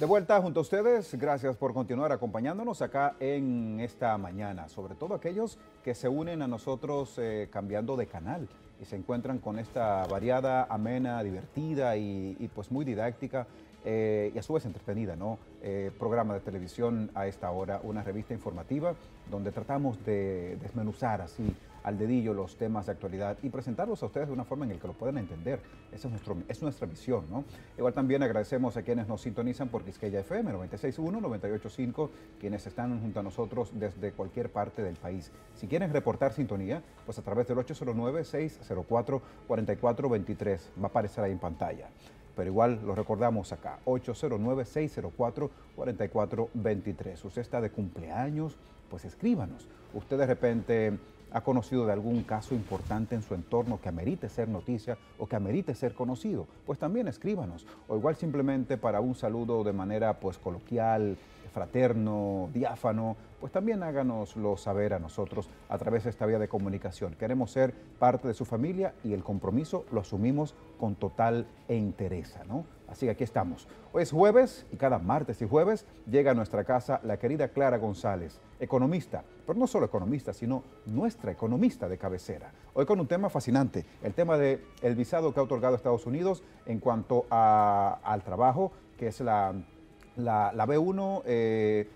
De vuelta junto a ustedes, gracias por continuar acompañándonos acá en esta mañana, sobre todo aquellos que se unen a nosotros eh, cambiando de canal y se encuentran con esta variada, amena, divertida y, pues muy didáctica eh, y a su vez entretenida, ¿no? Eh, programa de televisión a esta hora, una revista informativa donde tratamos de desmenuzar así al dedillo los temas de actualidad y presentarlos a ustedes de una forma en la que lo puedan entender. Esa es, nuestro, es nuestra misión, ¿no? Igual también agradecemos a quienes nos sintonizan por Quisqueya FM 96.1, 98.5, quienes están junto a nosotros desde cualquier parte del país. Si quieren reportar sintonía, pues a través del 809-604-4423 va a aparecer ahí en pantalla pero igual lo recordamos acá, 809-604-4423. Usted está de cumpleaños, pues escríbanos. Usted de repente ha conocido de algún caso importante en su entorno que amerite ser noticia o que amerite ser conocido, pues también escríbanos. O igual simplemente para un saludo de manera pues coloquial, fraterno, diáfano, pues también háganoslo saber a nosotros a través de esta vía de comunicación. Queremos ser parte de su familia y el compromiso lo asumimos con total e interés, ¿no? Así que aquí estamos. Hoy es jueves y cada martes y jueves llega a nuestra casa la querida Clara González, economista, pero no solo economista, sino nuestra economista de cabecera. Hoy con un tema fascinante, el tema del visado que ha otorgado Estados Unidos en cuanto al trabajo, que es la, la, B1,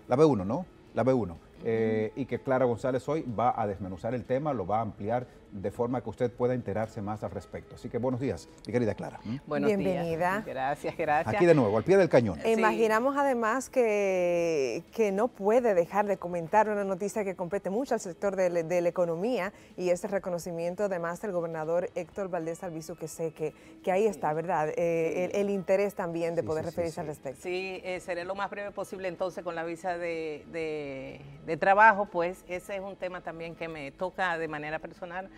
la B1, eh, ¿no? La B1. Eh, y que Clara González hoy va a desmenuzar el tema, lo va a ampliar de forma que usted pueda enterarse más al respecto. Así que buenos días, mi querida Clara. ¿Mm? Buenos Bienvenida. Gracias, gracias. Aquí de nuevo, al pie del cañón. Eh, imaginamos además que, que, no puede dejar de comentar una noticia que compete mucho al sector de, la economía y ese reconocimiento además del gobernador Héctor Valdés Alviso, que sé que, ahí está, ¿verdad? Eh, el, interés también de poder referirse al respecto. Sí, eh, seré lo más breve posible entonces con la visa de trabajo, pues ese es un tema también que me toca de manera personal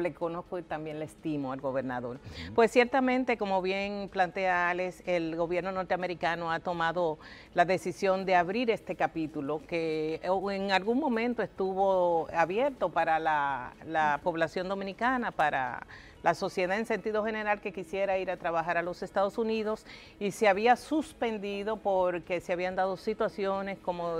le conozco y también le estimo al gobernador. Pues ciertamente, como bien plantea Alex, el gobierno norteamericano ha tomado la decisión de abrir este capítulo que eh, en algún momento estuvo abierto para la, población dominicana, para la sociedad en sentido general que quisiera ir a trabajar a los Estados Unidos y se había suspendido porque se habían dado situaciones como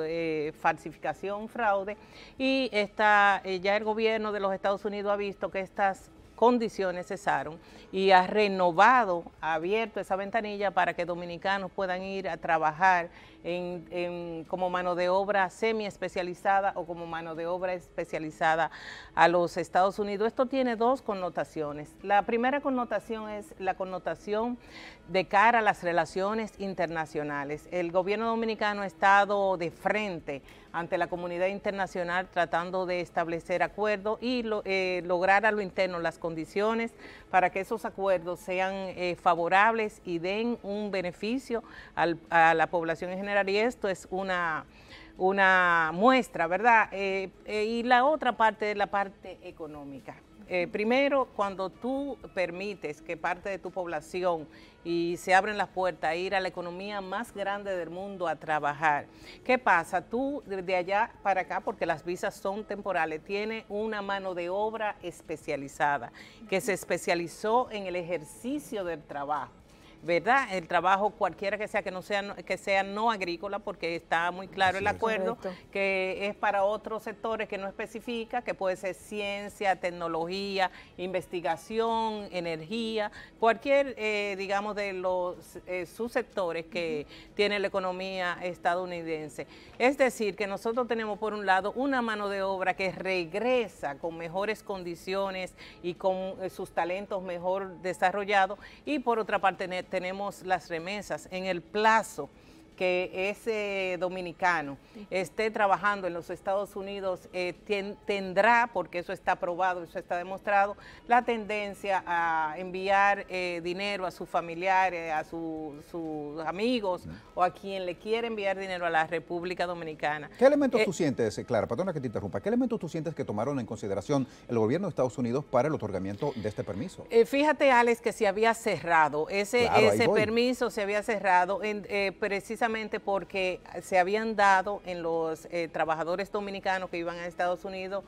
falsificación, fraude y está, eh, ya el gobierno de los Estados Unidos ha visto que estas condiciones cesaron y ha renovado, ha abierto esa ventanilla para que dominicanos puedan ir a trabajar en, como mano de obra semi especializada o como mano de obra especializada a los Estados Unidos. Esto tiene dos connotaciones. La primera connotación es la connotación de cara a las relaciones internacionales. El gobierno dominicano ha estado de frente ante la comunidad internacional tratando de establecer acuerdos y eh, lograr a lo interno las condiciones para que esos acuerdos sean eh, favorables y den un beneficio a la población en general y esto es una, muestra, ¿verdad? Eh, eh, y la otra parte es la parte económica. Eh, primero, cuando tú permites que parte de tu población y se abren las puertas a ir a la economía más grande del mundo a trabajar, ¿qué pasa? Tú desde allá para acá, porque las visas son temporales, tiene una mano de obra especializada que se especializó en el ejercicio del trabajo. ¿verdad? El trabajo cualquiera que sea, que no sea, que sea no agrícola, porque está muy claro el acuerdo, que es para otros sectores que no especifica, que puede ser ciencia, tecnología, investigación, energía, cualquier, eh, digamos, de los eh, subsectores que tiene la economía estadounidense. Es decir, que nosotros tenemos por un lado una mano de obra que regresa con mejores condiciones y con eh, sus talentos mejor desarrollados, y por otra parte tenemos las remesas en el plazo que ese dominicano esté trabajando en los Estados Unidos eh, tendrá, porque eso está probado, eso está demostrado, la tendencia a enviar eh, dinero a sus familiares, a sus amigos o a quien le quiere enviar dinero a la República Dominicana. ¿Qué elementos eh, tú sientes, Clara, perdona que te interrumpa, qué elementos tú sientes que tomaron en consideración el gobierno de Estados Unidos para el otorgamiento de este permiso? fíjate, Alex, que se había cerrado, ese, ese permiso se había cerrado precisamente porque se habían dado en los eh, trabajadores dominicanos que iban a Estados Unidos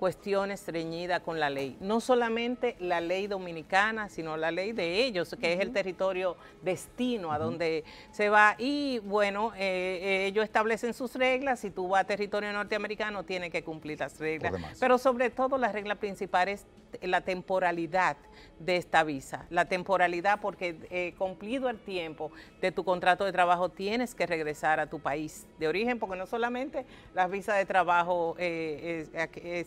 cuestión estreñida con la ley. No solamente la ley dominicana, sino la ley de ellos, que es el territorio destino a donde se va. Y bueno, eh, eh, ellos establecen sus reglas. Si tú vas a territorio norteamericano, tienes que cumplir las reglas. Pero sobre todo la regla principal es la temporalidad de esta visa. La temporalidad porque eh, cumplido el tiempo de tu contrato de trabajo tienes que regresar a tu país de origen, porque no solamente las visas de trabajo eh,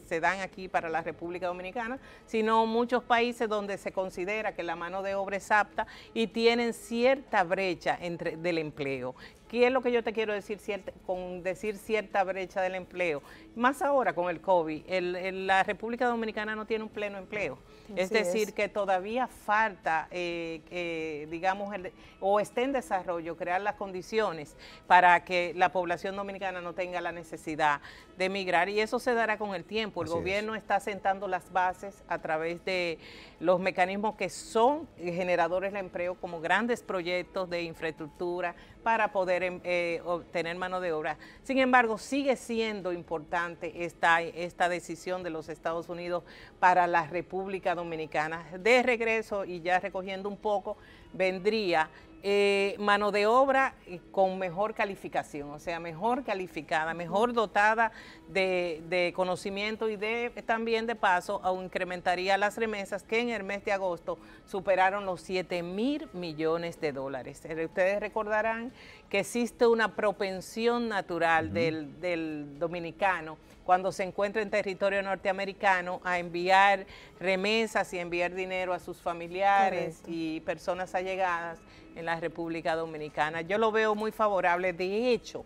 se dan aquí para la República Dominicana, sino muchos países donde se considera que la mano de obra es apta y tienen cierta brecha entre, del empleo aquí es lo que yo te quiero decir con decir cierta brecha del empleo? Más ahora con el COVID, la República Dominicana no tiene un pleno empleo. es decir, que todavía falta, eh, digamos, o esté en desarrollo crear las condiciones para que la población dominicana no tenga la necesidad de emigrar. Y eso se dará con el tiempo. El gobierno está sentando las bases a través de los mecanismos que son generadores de empleo, como grandes proyectos de infraestructura para poder tener em, eh, obtener mano de obra. Sin embargo, sigue siendo importante esta decisión de los Estados Unidos para la República Dominicana. De regreso y ya recogiendo un poco, vendría eh, mano de obra eh, con mejor calificación, o sea, mejor calificada, mejor dotada de, conocimiento y de también de paso incrementaría las remesas que en el mes de agosto superaron los 7 mil millones de dólares. Eh, ustedes recordarán que existe una propensión natural del dominicano cuando se encuentra en territorio norteamericano a enviar remesas y enviar dinero a sus familiares y personas allegadas en la República Dominicana. Yo lo veo muy favorable. De hecho,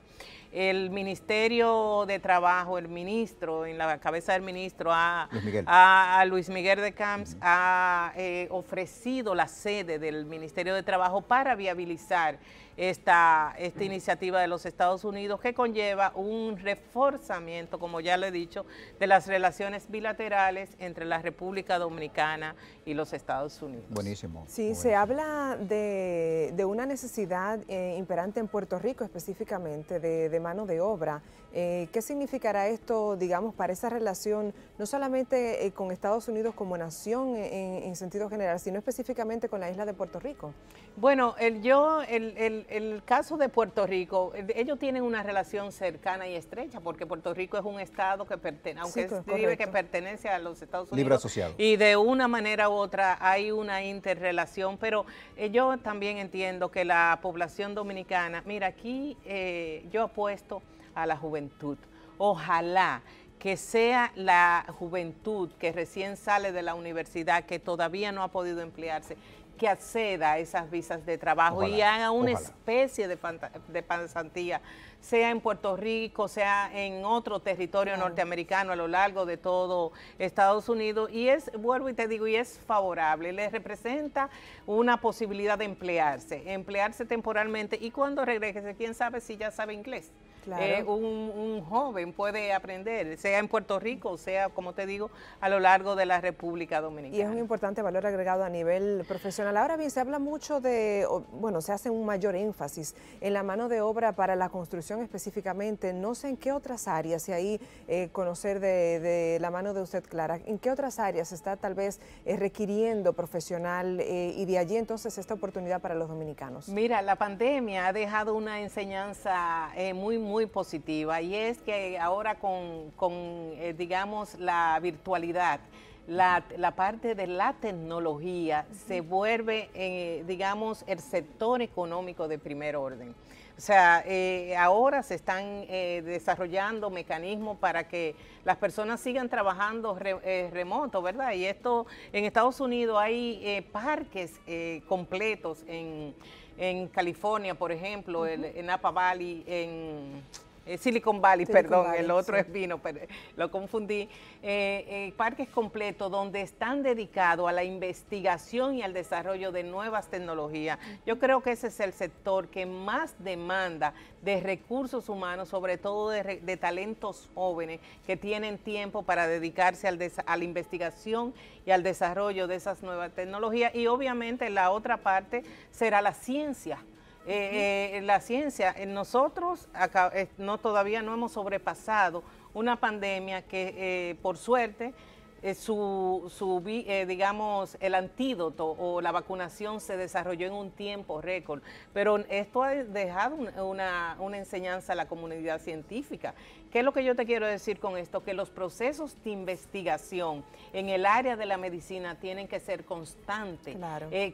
el Ministerio de Trabajo, el ministro, en la cabeza del ministro, a Luis Miguel, de Camps, ha eh, ofrecido la sede del Ministerio de Trabajo para viabilizar esta, esta iniciativa de los Estados Unidos que conlleva un reforzamiento, como ya lo he dicho, de las relaciones bilaterales entre la República Dominicana y los Estados Unidos. Buenísimo. Sí, se habla de, de una necesidad eh, imperante en Puerto Rico específicamente de, de mano de obra eh, ¿Qué significará esto, digamos, para esa relación, no solamente eh, con Estados Unidos como nación en, sentido general, sino específicamente con la isla de Puerto Rico? Bueno, el, yo, el, caso de Puerto Rico, ellos tienen una relación cercana y estrecha, porque Puerto Rico es un estado que pertenece, aunque que pertenece a los Estados Unidos. Y de una manera u otra hay una interrelación, pero eh, yo también entiendo que la población dominicana, mira, aquí yo apuesto a la juventud. Ojalá que sea la juventud que recién sale de la universidad, que todavía no ha podido emplearse, que acceda a esas visas de trabajo y haga una especie de, de pasantía, sea en Puerto Rico, sea en otro territorio norteamericano a lo largo de todo Estados Unidos. Y es, vuelvo y te digo, y es favorable, le representa una posibilidad de emplearse, emplearse temporalmente y cuando regrese, quién sabe si ya sabe inglés. Eh, un, joven puede aprender, sea en Puerto Rico, sea, como te digo, a lo largo de la República Dominicana. Y es un importante valor agregado a nivel profesional. Ahora bien, se habla mucho de, bueno, se hace un mayor énfasis en la mano de obra para la construcción específicamente. No sé en qué otras áreas, y ahí eh, conocer de, la mano de usted, Clara, en qué otras áreas está tal vez eh, requiriendo profesional y de allí entonces esta oportunidad para los dominicanos. Mira, la pandemia ha dejado una enseñanza muy, muy positiva y es que ahora con, con eh, digamos, la virtualidad, la, la, parte de la tecnología se vuelve, en eh, digamos, el sector económico de primer orden. O sea, eh, ahora se están desarrollando mecanismos para que las personas sigan trabajando remoto, ¿verdad? Y esto, en Estados Unidos hay parques completos en en California, por ejemplo, en Napa Valley, en eh, Silicon Valley, perdón, el otro es vino, eh, lo confundí, eh, parques completos donde están dedicados a la investigación y al desarrollo de nuevas tecnologías. Yo creo que ese es el sector que más demanda de recursos humanos, sobre todo de, talentos jóvenes que tienen tiempo para dedicarse a la investigación y al desarrollo de esas nuevas tecnologías. Y obviamente la otra parte será la ciencia eh, eh, la ciencia, eh, nosotros eh, no, todavía no hemos sobrepasado una pandemia que por suerte eh, su, su eh, digamos, el antídoto o la vacunación se desarrolló en un tiempo récord. Pero esto ha dejado una, enseñanza a la comunidad científica. ¿Qué es lo que yo te quiero decir con esto? Que los procesos de investigación en el área de la medicina tienen que ser constantes. Eh,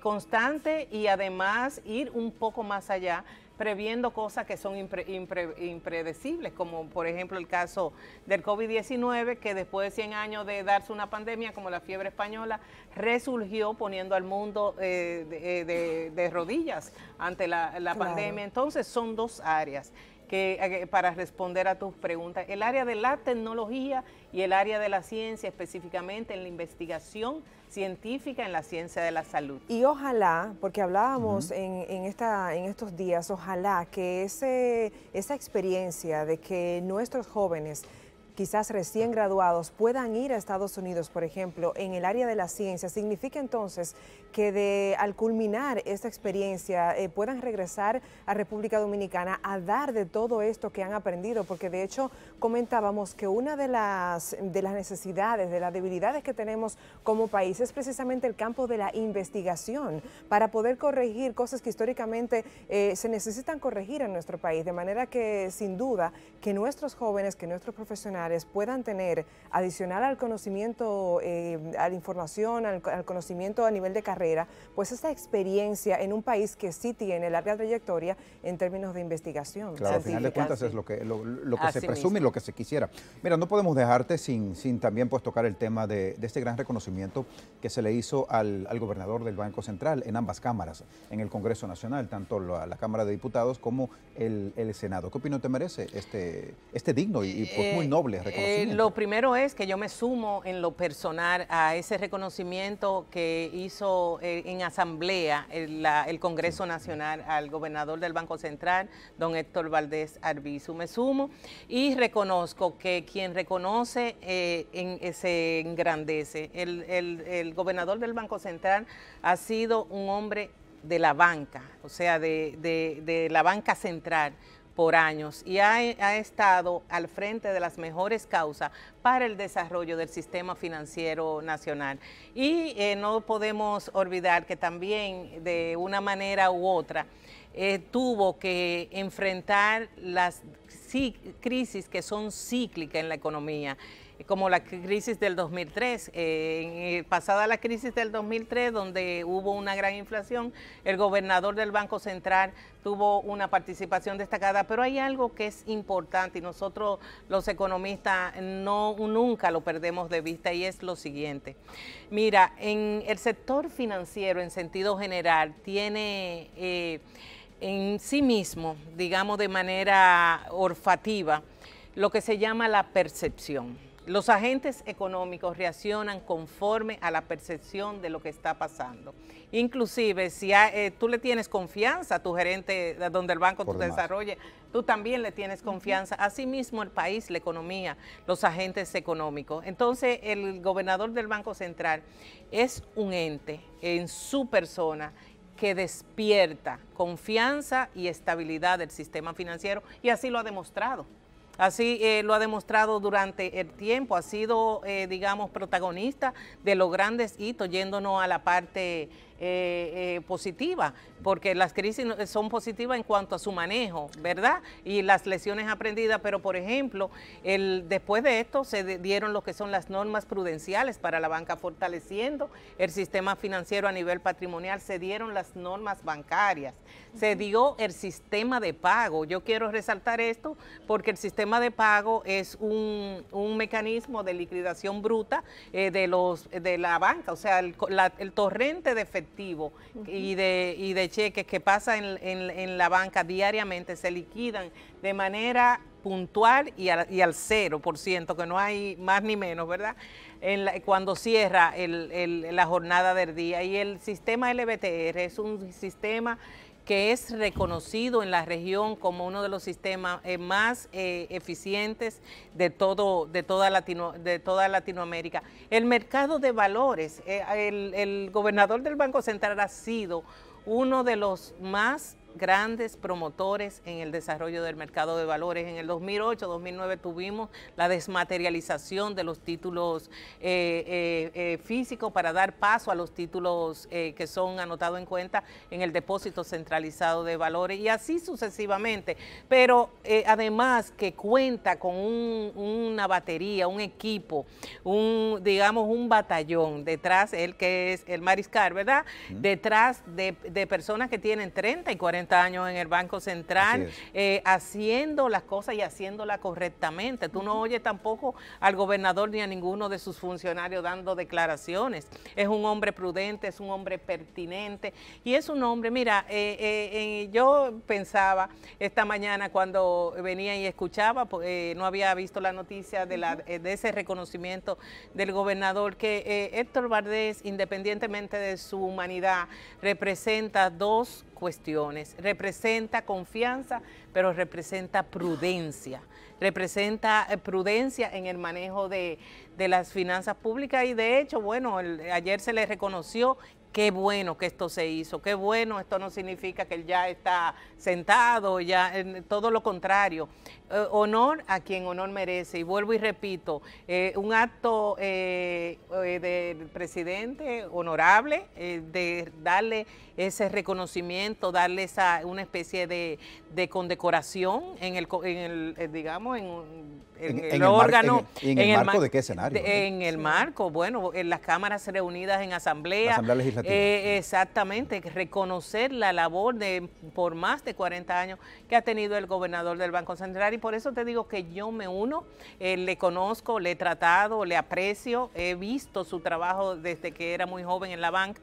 y además ir un poco más allá previendo cosas que son impredecibles, como por ejemplo el caso del COVID-19, que después de 100 años de darse una pandemia como la fiebre española, resurgió poniendo al mundo eh, eh, de, rodillas ante la, pandemia. Entonces son dos áreas para responder a tus preguntas. El área de la tecnología y el área de la ciencia, específicamente en la investigación científica en la ciencia de la salud. Y ojalá, porque hablábamos en, en, esta, en estos días, ojalá que ese, esa experiencia de que nuestros jóvenes quizás recién graduados puedan ir a Estados Unidos, por ejemplo, en el área de la ciencia, ¿significa entonces que de, al culminar esta experiencia eh, puedan regresar a República Dominicana a dar de todo esto que han aprendido? Porque de hecho comentábamos que una de las, necesidades, de las debilidades que tenemos como país es precisamente el campo de la investigación para poder corregir cosas que históricamente eh, se necesitan corregir en nuestro país. De manera que sin duda que nuestros jóvenes, que nuestros profesionales, puedan tener, adicional al conocimiento, eh, a la información, al, conocimiento a nivel de carrera, pues esa experiencia en un país que sí tiene larga trayectoria en términos de investigación. Claro, al final de cuentas es lo que, lo, que se presume y lo que se quisiera. Mira, no podemos dejarte sin, también pues, tocar el tema de, este gran reconocimiento que se le hizo al, gobernador del Banco Central en ambas cámaras, en el Congreso Nacional, tanto la, la Cámara de Diputados como el, Senado. ¿Qué opinión te merece este, este digno y, pues, muy eh, noble? Eh, lo primero es que yo me sumo en lo personal a ese reconocimiento que hizo eh, en asamblea el, Congreso Nacional al gobernador del Banco Central, don Héctor Valdés Arbizu. Me sumo y reconozco que quien reconoce eh, se engrandece. El, gobernador del Banco Central ha sido un hombre de la banca, o sea, de, la banca central, por años y ha, estado al frente de las mejores causas para el desarrollo del sistema financiero nacional. Y eh, no podemos olvidar que también de una manera u otra eh, tuvo que enfrentar las crisis que son cíclicas en la economía como la crisis del 2003. Eh, eh, pasada la crisis del 2003, donde hubo una gran inflación, el gobernador del Banco Central tuvo una participación destacada, pero hay algo que es importante y nosotros los economistas no nunca lo perdemos de vista y es lo siguiente. Mira, en el sector financiero en sentido general tiene eh, en sí mismo, digamos de manera orfativa, lo que se llama la percepción. Los agentes económicos reaccionan conforme a la percepción de lo que está pasando. Inclusive, si eh, tú le tienes confianza a tu gerente donde el banco te desarrolle, tú también le tienes confianza. Asimismo, el país, la economía, los agentes económicos. Entonces, el gobernador del Banco Central es un ente en su persona que despierta confianza y estabilidad del sistema financiero y así lo ha demostrado. Así eh, lo ha demostrado durante el tiempo, ha sido, eh, digamos, protagonista de los grandes hitos, yéndonos a la parte eh, positiva, porque las crisis son positivas en cuanto a su manejo, ¿verdad? Y las lesiones aprendidas, pero por ejemplo, el, después de esto se dieron lo que son las normas prudenciales para la banca, fortaleciendo el sistema financiero a nivel patrimonial, se dieron las normas bancarias se dio el sistema de pago. Yo quiero resaltar esto porque el sistema de pago es un, mecanismo de liquidación bruta eh, de, los, de la banca, o sea, el, torrente de efectivo y, de, de cheques que pasa en, la banca diariamente se liquidan de manera puntual y al, y al 0%, que no hay más ni menos, ¿verdad? En cuando cierra el, la jornada del día. Y el sistema LBTR es un sistema que es reconocido en la región como uno de los sistemas eh, más eh, eficientes de, todo, de, toda Latino, de toda Latinoamérica. El mercado de valores, eh, el, el gobernador del Banco Central ha sido uno de los más grandes promotores en el desarrollo del mercado de valores. En el 2008-2009 tuvimos la desmaterialización de los títulos eh, eh, eh, físicos para dar paso a los títulos que son anotados en cuenta en el depósito centralizado de valores y así sucesivamente. Pero además que cuenta con una batería, un equipo, un digamos un batallón detrás, el que es el mariscal, ¿verdad? Detrás de, de personas que tienen 30 y 40 años en el Banco Central, eh, haciendo las cosas y haciéndolas correctamente. Tú no oyes tampoco al gobernador ni a ninguno de sus funcionarios dando declaraciones. Es un hombre prudente, es un hombre pertinente y es un hombre, mira, eh, eh, yo pensaba esta mañana cuando venía y escuchaba, no había visto la noticia de, la, de ese reconocimiento del gobernador, que Héctor Valdés, independientemente de su humanidad, representa dos cuestiones. Representa confianza, pero representa prudencia. Representa eh, prudencia en el manejo de, las finanzas públicas y de hecho, bueno, ayer se le reconoció qué bueno que esto se hizo, qué bueno, esto no significa que él ya está sentado, ya todo lo contrario. Eh, honor a quien honor merece. Y vuelvo y repito, eh, un acto eh, del presidente honorable, de darle ese reconocimiento, darle esa, una especie de, condecoración en el, en el, digamos, en, el, órgano. en, el marco de qué escenario? en el marco, bueno, en las cámaras reunidas en asamblea. Eh, exactamente, reconocer la labor de por más de 40 años que ha tenido el gobernador del Banco Central y por eso te digo que yo me uno, eh, le conozco, le he tratado, le aprecio, he visto su trabajo desde que era muy joven en la banca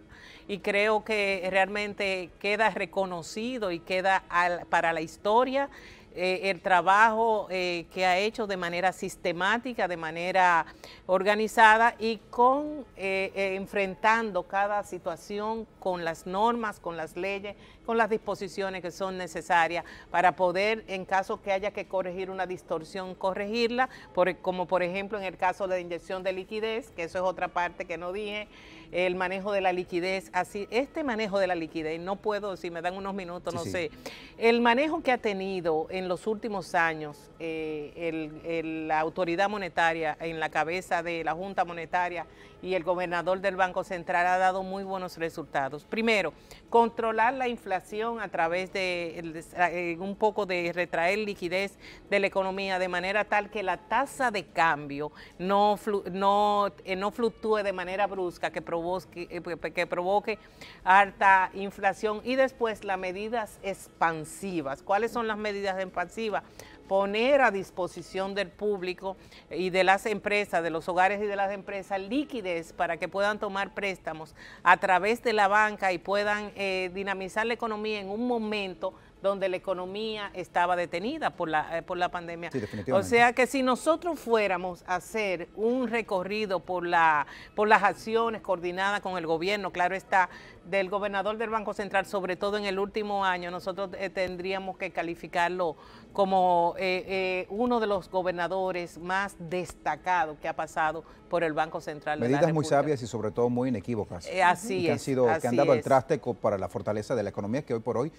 y creo que realmente queda reconocido y queda para la historia eh, el trabajo eh, que ha hecho de manera sistemática, de manera organizada y con eh, enfrentando cada situación con las normas, con las leyes, con las disposiciones que son necesarias para poder, en caso que haya que corregir una distorsión, corregirla, por, como por ejemplo en el caso de la inyección de liquidez, que eso es otra parte que no dije, el manejo de la liquidez, así, este manejo de la liquidez, no puedo, si me dan unos minutos, no sé, el manejo que ha tenido en los últimos años eh, la autoridad monetaria en la cabeza de la Junta Monetaria y el gobernador del Banco Central ha dado muy buenos resultados. Primero, controlar la inflación a través de, eh, un poco de retraer liquidez de la economía de manera tal que la tasa de cambio no, no, eh, no fluctúe de manera brusca, que provoque, eh, pues, que provoque alta inflación. Y después las medidas expansivas. ¿Cuáles son las medidas expansivas? poner a disposición del público y de las empresas, de los hogares y de las empresas, liquidez para que puedan tomar préstamos a través de la banca y puedan eh, dinamizar la economía en un momento donde la economía estaba detenida por la, eh, por la pandemia. Sí, definitivamente. O sea que si nosotros fuéramos a hacer un recorrido por, la, por las acciones coordinadas con el gobierno, claro está, del gobernador del Banco Central, sobre todo en el último año, nosotros eh, tendríamos que calificarlo como eh, uno de los gobernadores más destacados que ha pasado por el Banco Central. Medidas muy sabias y sobre todo muy inequívocas. así que es, Han sido, que han dado el traste para la fortaleza de la economía que hoy por hoy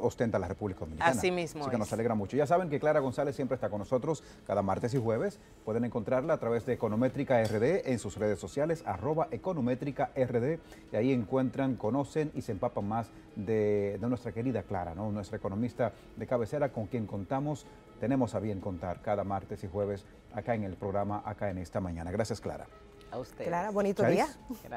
ostenta la República Dominicana. Así mismo. Así que nos alegra mucho. Ya saben que Clara González siempre está con nosotros cada martes y jueves. Pueden encontrarla a través de Econométrica RD en sus redes sociales, arroba Econométrica RD. Y ahí encuentran, conocen y se empapan más de, nuestra querida Clara, ¿no? nuestra economista de cabecera con quien contamos tenemos a bien contar cada martes y jueves acá en el programa, acá en esta mañana. Gracias, Clara. A usted. Clara, bonito día. Gracias.